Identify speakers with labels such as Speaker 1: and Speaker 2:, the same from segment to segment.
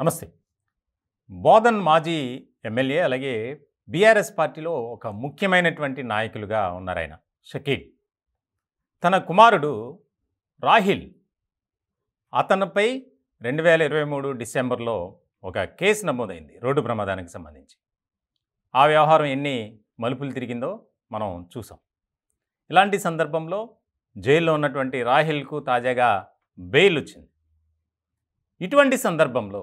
Speaker 1: నమస్తే బోధన్ మాజీ ఎమ్మెల్యే అలాగే బీఆర్ఎస్ పార్టీలో ఒక ముఖ్యమైనటువంటి నాయకులుగా ఉన్నారాయన షకీల్ తన కుమారుడు రాహిల్ అతనిపై రెండు వేల ఇరవై మూడు డిసెంబర్లో ఒక కేసు నమోదైంది రోడ్డు ప్రమాదానికి సంబంధించి ఆ వ్యవహారం ఎన్ని మలుపులు తిరిగిందో మనం చూసాం ఇలాంటి సందర్భంలో జైల్లో ఉన్నటువంటి రాహిల్కు తాజాగా బెయిల్ వచ్చింది ఇటువంటి సందర్భంలో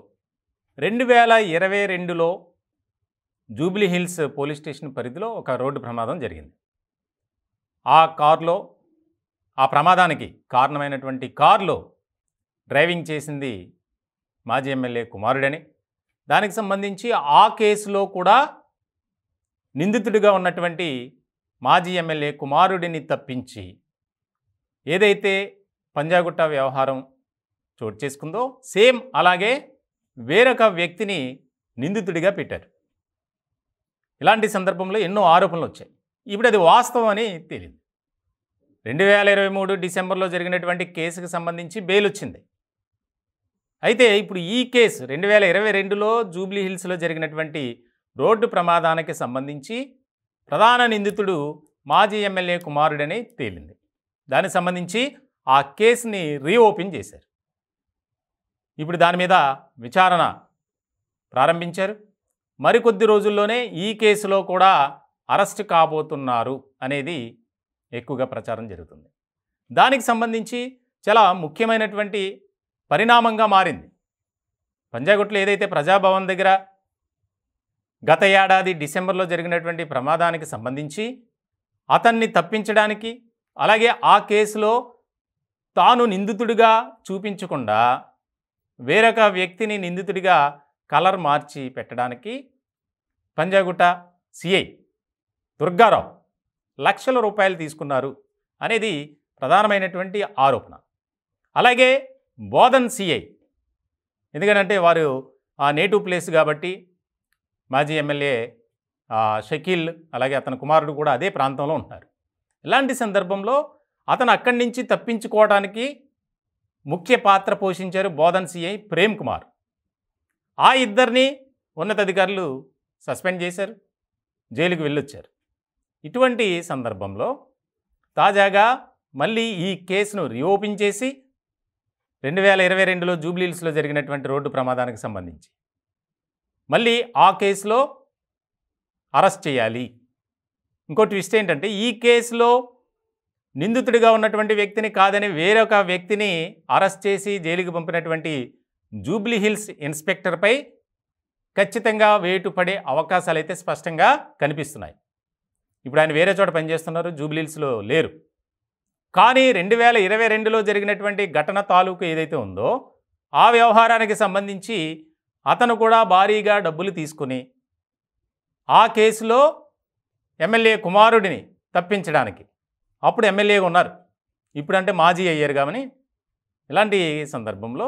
Speaker 1: రెండు వేల ఇరవై రెండులో జూబ్లీ హిల్స్ పోలీస్ స్టేషన్ పరిధిలో ఒక రోడ్డు ప్రమాదం జరిగింది ఆ కారులో ఆ ప్రమాదానికి కారణమైనటువంటి కారులో డ్రైవింగ్ చేసింది మాజీ ఎమ్మెల్యే కుమారుడని దానికి సంబంధించి ఆ కేసులో కూడా నిందితుడిగా ఉన్నటువంటి మాజీ ఎమ్మెల్యే కుమారుడిని తప్పించి ఏదైతే పంజాగుట్ట వ్యవహారం చోటు చేసుకుందో సేమ్ అలాగే వేరొక వ్యక్తిని నిందితుడిగా పెట్టారు ఇలాంటి సందర్భంలో ఎన్నో ఆరోపణలు వచ్చాయి ఇప్పుడు అది వాస్తవం అని తేలింది రెండు వేల ఇరవై మూడు డిసెంబర్లో జరిగినటువంటి కేసుకు సంబంధించి బెయిల్ వచ్చింది అయితే ఇప్పుడు ఈ కేసు రెండు వేల ఇరవై రెండులో జూబ్లీ హిల్స్లో జరిగినటువంటి రోడ్డు ప్రమాదానికి సంబంధించి ప్రధాన నిందితుడు మాజీ ఎమ్మెల్యే కుమారుడని తేలింది దానికి సంబంధించి ఆ కేసుని రీఓపెన్ చేశారు ఇప్పుడు దాని మీద విచారణ ప్రారంభించారు మరికొద్ది రోజుల్లోనే ఈ కేసులో కూడా అరెస్ట్ కాబోతున్నారు అనేది ఎక్కువగా ప్రచారం జరుగుతుంది దానికి సంబంధించి చాలా ముఖ్యమైనటువంటి పరిణామంగా మారింది పంజాగుట్లు ఏదైతే ప్రజాభవన్ దగ్గర గత ఏడాది డిసెంబర్లో జరిగినటువంటి ప్రమాదానికి సంబంధించి అతన్ని తప్పించడానికి అలాగే ఆ కేసులో తాను నిందితుడిగా చూపించకుండా వేరొక వ్యక్తిని నిందితుడిగా కలర్ మార్చి పెట్టడానికి పంజాగుట్ట సిఐ దుర్గారావు లక్షల రూపాయలు తీసుకున్నారు అనేది ప్రధానమైనటువంటి ఆరోపణ అలాగే బోధన్ సిఐ ఎందుకంటే వారు ఆ నేటివ్ ప్లేస్ కాబట్టి మాజీ ఎమ్మెల్యే షకీల్ అలాగే అతని కుమారుడు కూడా అదే ప్రాంతంలో ఉంటారు ఇలాంటి సందర్భంలో అతను అక్కడి నుంచి తప్పించుకోవడానికి ముఖ్య పాత్ర పోషించారు బోధన్ సిఐ ప్రేమ్ కుమార్ ఆ ఇద్దరిని ఉన్నతాధికారులు సస్పెండ్ చేశారు జైలుకు వెళ్ళొచ్చారు ఇటువంటి సందర్భంలో తాజాగా మళ్ళీ ఈ కేసును రీఓపెన్ చేసి రెండు వేల ఇరవై రెండులో జూబ్లీహిల్స్లో జరిగినటువంటి రోడ్డు ప్రమాదానికి సంబంధించి మళ్ళీ ఆ కేసులో అరెస్ట్ చేయాలి ఇంకో ట్విస్ట్ ఏంటంటే ఈ కేసులో నిందితుడిగా ఉన్నటువంటి వ్యక్తిని కాదని వేరొక వ్యక్తిని అరెస్ట్ చేసి జైలుకి పంపినటువంటి జూబ్లీహిల్స్ ఇన్స్పెక్టర్పై ఖచ్చితంగా వేటు పడే అవకాశాలు అయితే స్పష్టంగా కనిపిస్తున్నాయి ఇప్పుడు ఆయన వేరే చోట పనిచేస్తున్నారు జూబ్లీహిల్స్లో లేరు కానీ రెండు వేల ఇరవై రెండులో జరిగినటువంటి ఘటన తాలూకు ఏదైతే ఉందో ఆ వ్యవహారానికి సంబంధించి అతను కూడా భారీగా డబ్బులు తీసుకుని ఆ కేసులో ఎమ్మెల్యే కుమారుడిని తప్పించడానికి అప్పుడు ఎమ్మెల్యేగా ఉన్నారు ఇప్పుడంటే మాజీ అయ్యారు కాబట్టి ఇలాంటి సందర్భంలో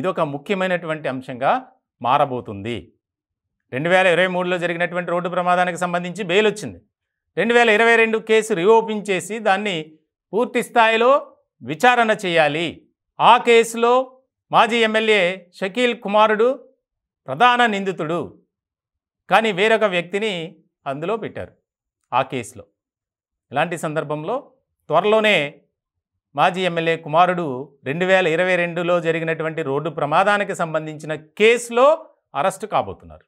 Speaker 1: ఇదొక ముఖ్యమైనటువంటి అంశంగా మారబోతుంది రెండు వేల ఇరవై మూడులో జరిగినటువంటి రోడ్డు ప్రమాదానికి సంబంధించి బెయిల్ వచ్చింది రెండు వేల ఇరవై రెండు కేసు రీఓపెన్ చేసి దాన్ని పూర్తి స్థాయిలో విచారణ చేయాలి ఆ కేసులో మాజీ ఎమ్మెల్యే షకీల్ కుమారుడు ప్రధాన నిందితుడు కానీ వేరొక వ్యక్తిని అందులో పెట్టారు ఆ కేసులో ఇలాంటి సందర్భంలో త్వరలోనే మాజీ ఎమ్మెల్యే కుమారుడు రెండు వేల ఇరవై రెండులో జరిగినటువంటి రోడ్డు ప్రమాదానికి సంబంధించిన కేసులో అరెస్టు కాబోతున్నారు